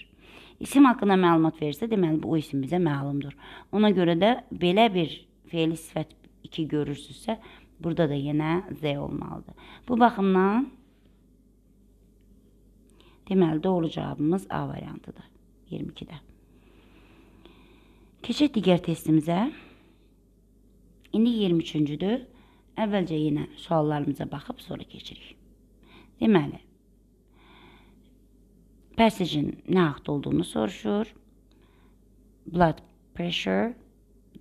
İsim haqqında məlumat verirsə, deməli bu isim bizə məlumdur. Ona görə də belə bir feil sifət 2 görürsüzsə, burada da yenə Z olmalıdır. Bu baxımdan Deməli, doğru cavabımız A variantıdır. 22-də. Keçək digər testimizə. İndi 23-cüdür. Əvvəlcə yenə suallarımıza baxıb sonra keçirik. Deməli, passage-in nə haqda olduğunu soruşur. Blood pressure,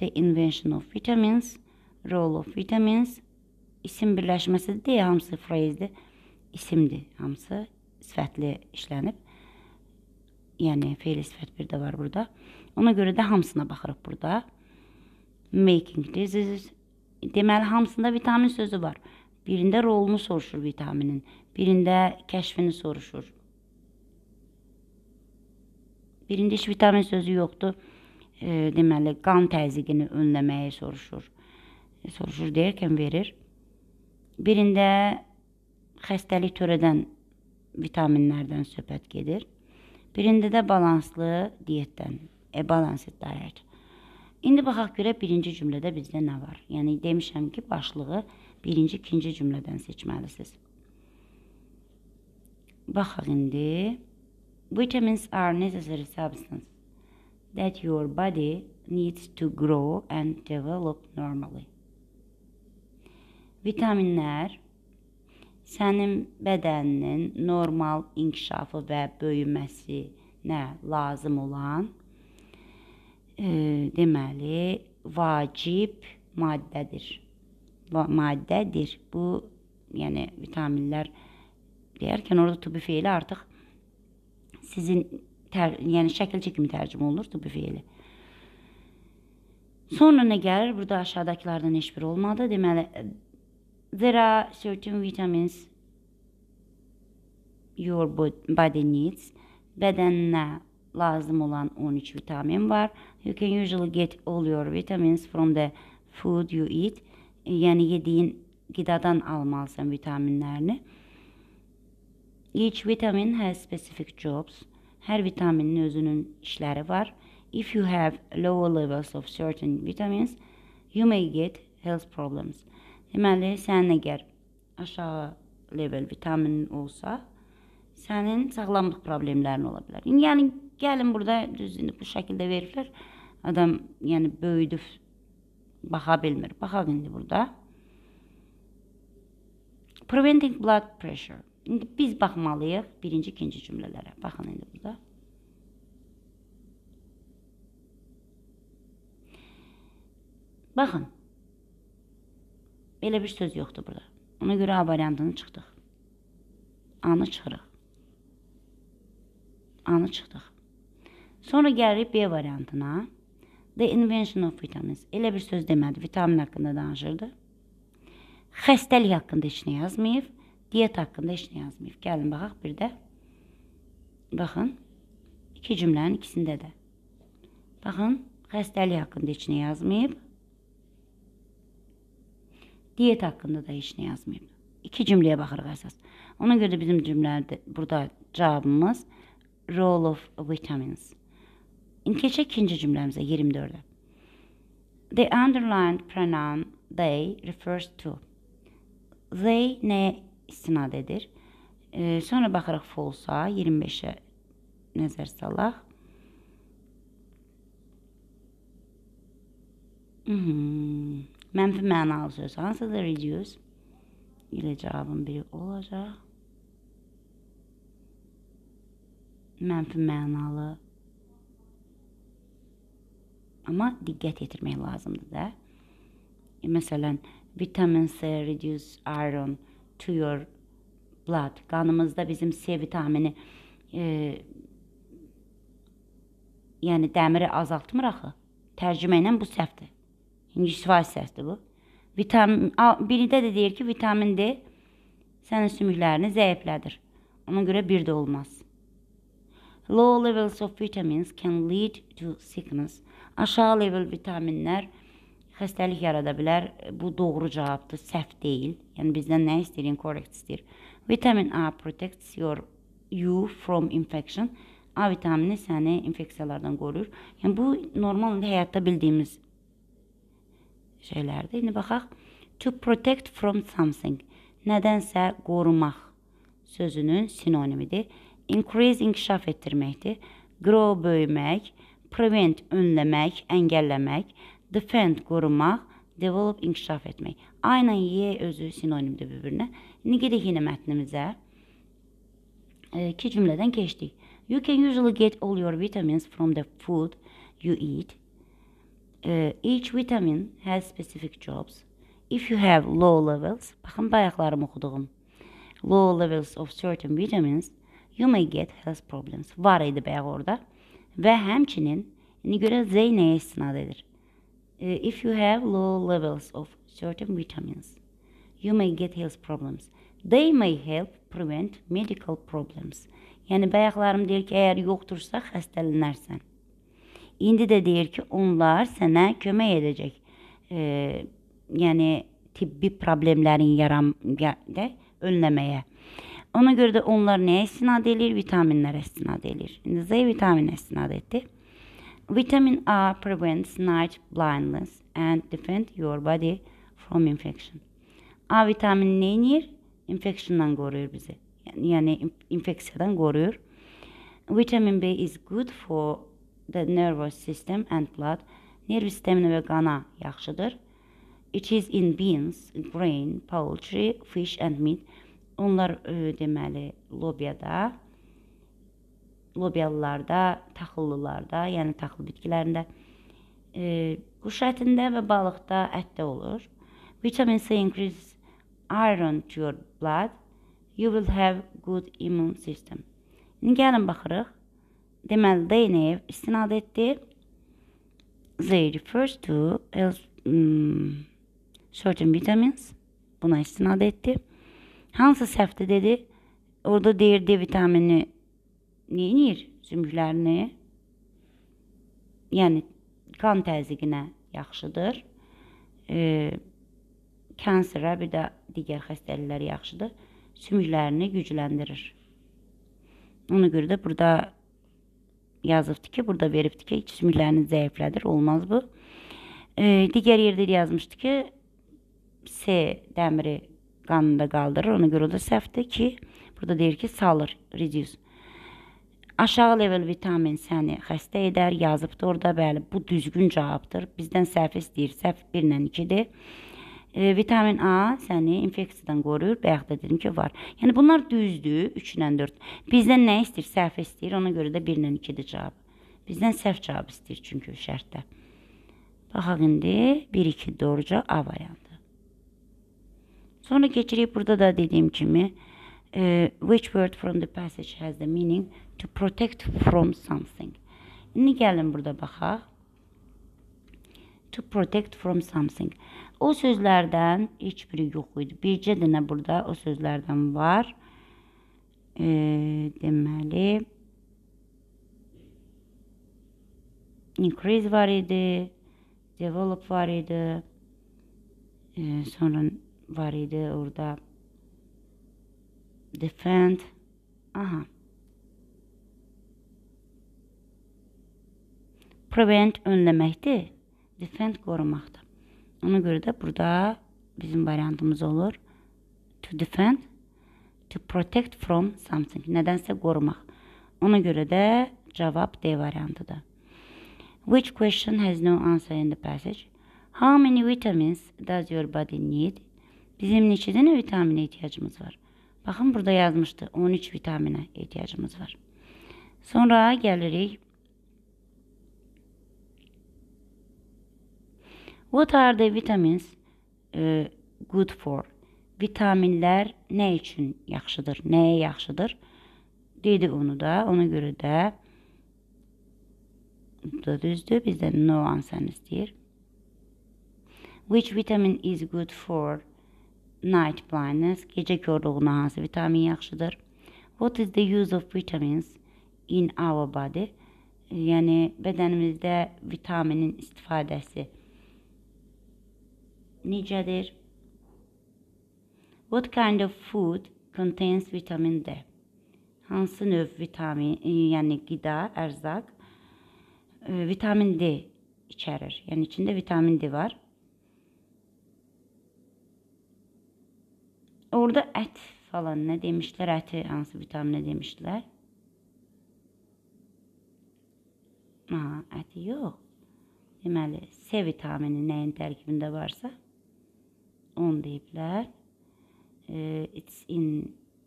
the invention of vitamins, role of vitamins, isim birləşməsidir deyə hamısı phrase-dir. İsimdir hamısı, sifətli işlənib. Yəni feil sifət bir də var burada. Ona görə də hamısına baxırıq burada. Making diseases. Deməli, hamısında vitamin sözü var. Birində rolunu soruşur vitaminin, birində kəşfini soruşur. Birində heç vitamin sözü yoxdur. E, deməli, qan təzyiqini önləməyi soruşur. E, soruşur deyərkən verir. Birində xəstəlik törədən vitaminlərdən söhbət gedir. Birində də balanslı diyetdən e, balanced diet. İndi baxaq görək birinci cümlədə bizdə nə var. Yəni demişəm ki, başlığı birinci, ikinci cümlədən seçməlisiniz. Baxaq indi. Vitamins are necessary substances that your body needs to grow and develop normally. Vitaminlər sənin bədəninin normal inkişafı və böyüməsinə lazım olan E, deməli, vacib maddədir. Va maddədir. Bu, yəni vitaminlər deyərkən orada tübi feili artıq sizin tər, yəni şəkilcə kimi tərcümə olunur tübi feili. Sonra nə gəlir? Burada aşağıdakılardan heç biri olmadı. Deməli, there are certain vitamins your body needs. Bədəninə lazım olan 13 vitamin var. You can usually get all your vitamins from the food you eat. Yani yediğin gıdadan almalısın vitaminlerini. Each vitamin has specific jobs. Her vitaminin özünün işləri var. If you have lower levels of certain vitamins, you may get health problems. Deməli, sənin əgər aşağı level vitaminin olsa, sənin sağlamlıq problemlərin ola bilər. Yəni Gəlin burada düz indi bu şəkildə verirlər. Adam yəni böyüdüb baxa bilmir. Baxaq indi burada. Preventing blood pressure. İndi biz baxmalıyıq birinci, ikinci cümlələrə. Baxın indi burada. Baxın. Belə bir söz yoxdur burada. Ona görə A variantını çıxdıq. Anı çıxırıq. Anı çıxdıq. Sonra gəlirik B variantına. The invention of vitamins. Elə bir söz demədi. Vitamin haqqında danışırdı. Xəstəlik haqqında heç nə yazmayıb. Diyet haqqında heç nə yazmayıb. Gəlin baxaq bir də. Baxın. İki cümlənin ikisində də. Baxın, xəstəlik haqqında heç nə yazmayıb. Diyet haqqında da heç nə yazmayıb. İki cümləyə baxırıq əsas. Ona görə də bizim cümlədə burada cavabımız role of vitamins. Keçək ikinci cümləmizə 24-də. The underlined pronoun they refers to. They nəyə istinad edir? E, sonra baxırıq false-a, 25-ə nəzər salaq. Mhm. Mənfi mənalı söz hansıdır? Reduce. ilə cavabın biri olacaq. Mənfi mənalı Amma diqqət yetirmək lazımdır da. E, məsələn, vitamin C reduce iron to your blood. Qanımızda bizim C vitamini e, yəni dəmiri azaltmır axı. Tərcümə ilə bu səhvdir. İngilis vasitəsidir bu. Vitamin biridə də deyir ki, vitamin D sənin sümüklərini zəiflədir. Ona görə bir də olmaz. Low levels of vitamins can lead to sickness Aşağı level vitaminlər xəstəlik yarada bilər. Bu doğru cavabdır, səhv deyil. Yəni bizdən nə istəyir? Correct istəyir. Vitamin A protects your you from infection. A vitamini səni infeksiyalardan qoruyur. Yəni bu normal həyatda bildiyimiz şeylərdir. İndi baxaq. To protect from something. Nədənsə qorumaq sözünün sinonimidir. Increase inkişaf etdirməkdir. Grow böyümək, prevent önləmək, əngəlləmək, defend qorumaq, develop inkişaf etmək. A ilə Y özü sinonimdir bir-birinə. İndi gedək yenə mətnimizə. E, iki cümlədən keçdik. You can usually get all your vitamins from the food you eat. Uh, each vitamin has specific jobs. If you have low levels, baxın bayaqlarım oxuduğum. Low levels of certain vitamins, you may get health problems. Var idi bayaq orada və həmçinin yəni görə Z nəyə istinad edir? E, if you have low levels of certain vitamins, you may get health problems. They may help prevent medical problems. Yəni bayaqlarım deyir ki, əgər yoxdursa xəstələnərsən. İndi də deyir ki, onlar sənə kömək edəcək. E, yəni tibbi problemlərin yaram də önləməyə. Ona göre de onlar neye istinad edilir? Vitaminlere istinad edilir. Şimdi Z vitamini istinad etti. Vitamin A prevents night blindness and defend your body from infection. A vitamini neyin yer? Infection'dan koruyor bizi. Yani, yani infeksiyadan koruyor. Vitamin B is good for the nervous system and blood. Nerv sistemine ve kana yaxşıdır. It is in beans, grain, poultry, fish and meat. Onlar e, deməli lobiyada, lobiyalılarda, taxıllılarda, yəni taxıl bitkilərində, e, quş ətində və balıqda ətdə olur. Vitamin C increases iron to your blood. You will have good immune system. İndi gəlin baxırıq. Deməli DNF istinad etdi. They refers to as, um, hmm, certain vitamins. Buna istinad etdi. Hansı səhvdir dedi? Orada deyir D vitamini neyinir sümüklərini? Yəni qan təzyiqinə yaxşıdır. E, kanserə bir də digər xəstəliklərə yaxşıdır. Sümüklərini gücləndirir. Ona görə də burada yazıbdı ki, burada veribdi ki, sümüklərini zəiflədir, olmaz bu. E, digər yerdə yazmışdı ki, C dəmiri qanında qaldırır. Ona görə də səhvdir ki, burada deyir ki, salır, reduce. Aşağı level vitamin səni xəstə edər, yazıbdır orada. Bəli, bu düzgün cavabdır. Bizdən səhv istəyir. Səhv 1 ilə 2-dir. E, vitamin A səni infeksiyadan qoruyur. Bayaq da dedim ki, var. Yəni bunlar düzdür, 3 ilə 4. Bizdən nə istəyir? Səhv istəyir. Ona görə də 1 ilə 2-dir cavab. Bizdən səhv cavab istəyir çünki şərtdə. Baxaq indi 1 2 doğruca A variantı. Sonra keçirik burada da dediyim kimi e, which word from the passage has the meaning to protect from something. İndi gəlin burada baxaq. To protect from something. O sözlərdən heç biri yox idi. Bircə dənə burada o sözlərdən var. E, deməli increase var idi, develop var idi. E, sonra var idi orada. Defend. Aha. Prevent önləməkdir. Defend qorumaqdır. Ona görə də burada bizim variantımız olur. To defend. To protect from something. Nədənsə qorumaq. Ona görə də cavab D variantıdır. Which question has no answer in the passage? How many vitamins does your body need? Bizim neçə dənə vitaminə ehtiyacımız var? Baxın, burada yazmışdı. 13 vitaminə ehtiyacımız var. Sonra gəlirik. What are the vitamins uh, good for? Vitaminlər nə üçün yaxşıdır? Nəyə yaxşıdır? Dedi onu da. Ona görə də da düzdür. Bizdə no answer istəyir. Which vitamin is good for? night blindness, gece körlüğüne hansı vitamin yaxşıdır? What is the use of vitamins in our body? Yəni bədənimizdə vitaminin istifadəsi necədir? What kind of food contains vitamin D? Hansı növ vitamin, e, yəni qida, ərzaq e, vitamin D içərir. Yəni içində vitamin D var. Orada ət falan nə demişdilər? Əti hansı vitaminə demişdilər? Ha, əti yox. Deməli, C vitamini nəyin tərkibində varsa, onu deyiblər. E, it's in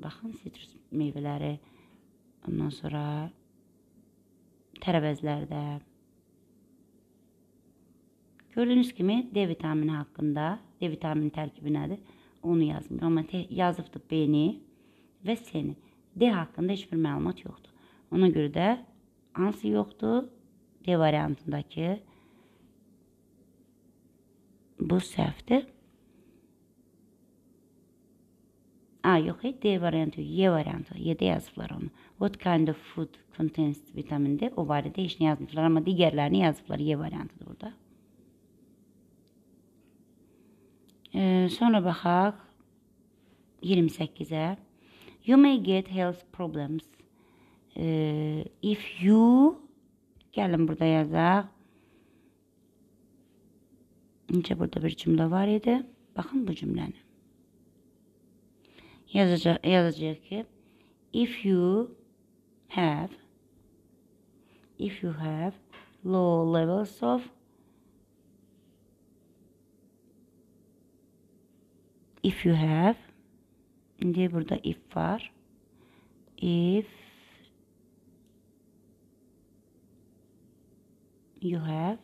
baxın sitrus meyvələri, ondan sonra tərəvəzlərdə. Gördüyünüz kimi D vitamini haqqında, D vitamini tərkibi nədir? onu yazmır. Amma yazıbdır B-ni və C-ni. D haqqında heç bir məlumat yoxdur. Ona görə də hansı yoxdur? D variantındakı bu səhvdir. A, yox, e, D variantı, Y variantı, Y-də yazıblar onu. What kind of food contains vitamin D? O barədə heç nə yazmıblar, amma digərlərini yazıblar, Y variantıdır burada. Ee, sonra baxaq 28-ə. You may get health problems ee, if you gəlin burada yazaq. Necə burada bir cümlə var idi. Baxın bu cümləni. Yazacaq, yazacaq ki if you have if you have low levels of if you have indi burada if var if you have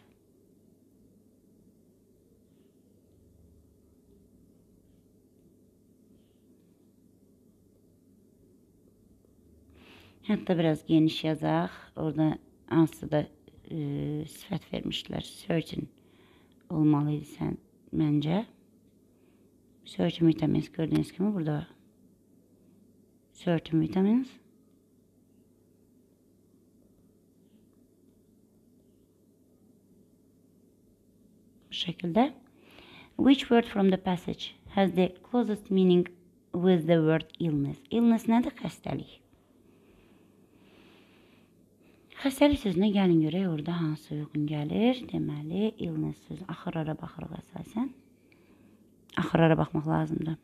Hətta biraz geniş yazaq. Orada hansısa da e, sifət vermişdilər. Certain olmalı idi sən məncə. Certain Vitamins gördüyünüz kimi burada Certain Vitamins bu şekilde Which word from the passage has the closest meaning with the word illness? Illness nədir? Xəstəlik. Xəstəlik sözünə gəlin görək orada hansı uyğun gəlir. Deməli, illness sözü axırlara baxırıq əsasən axırlara baxmaq lazımdır.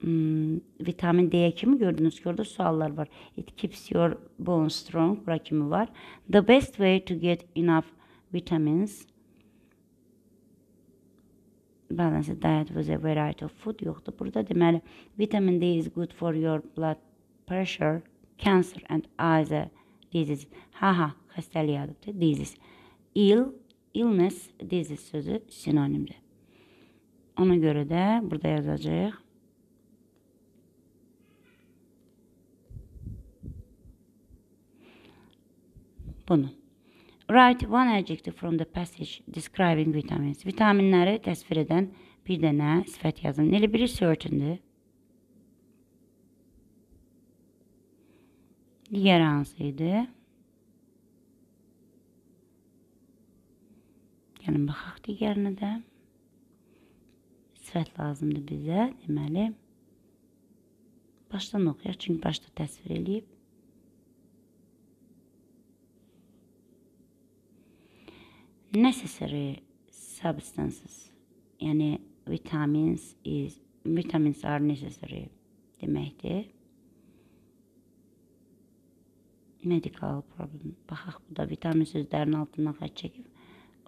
Hmm, vitamin D-yə kimi gördünüz ki, orada suallar var. It keeps your bone strong bura kimi var. The best way to get enough vitamins balanced diet with a variety of food yoxdur. Burada deməli, vitamin D is good for your blood pressure, cancer and other disease. Ha ha, xəstəlik adıdır, disease. Ill, illness, disease sözü sinonimdir. Ona görə də burada yazacağıq. Bunu. Write one adjective from the passage describing vitamins. Vitaminləri təsvir edən bir dənə sifət yazın. Elə biri certain-dir. Digər hansı idi? Gəlin baxaq digərinə də sifət lazımdır bizə, deməli. Başdan oxuyaq, çünki başda təsvir eləyib. Necessary substances, yəni vitamins is vitamins are necessary deməkdir. Medical problem. Baxaq, bu da vitamin sözlərinin altından xətt çəkib.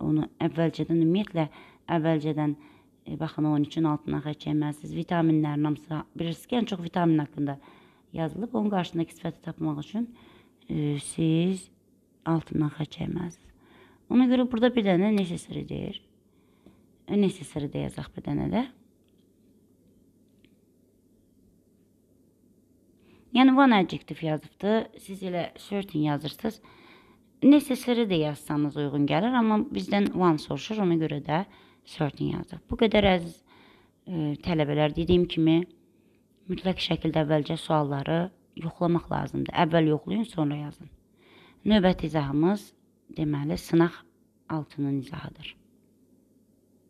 Onu əvvəlcədən ümumiyyətlə əvvəlcədən e, E, baxın 13-ün altına xərçəyməlisiniz. Vitaminlərin hamısı bilirsiniz ki, ən çox vitamin haqqında yazılıb. Onun qarşısındakı sifəti tapmaq üçün e, siz altından xərçəyməlisiniz. Ona görə burada bir dənə necessary deyir. E, necessary də yazaq bir dənə də. Yəni one adjective yazıbdı. Siz elə certain yazırsınız. Necessary də yazsanız uyğun gəlir, amma bizdən one soruşur. Ona görə də sörtün yazacaq. Bu qədər əziz ə, e, tələbələr dediyim kimi mütləq şəkildə əvvəlcə sualları yoxlamaq lazımdır. Əvvəl yoxlayın, sonra yazın. Növbəti izahımız deməli sınaq altının izahıdır.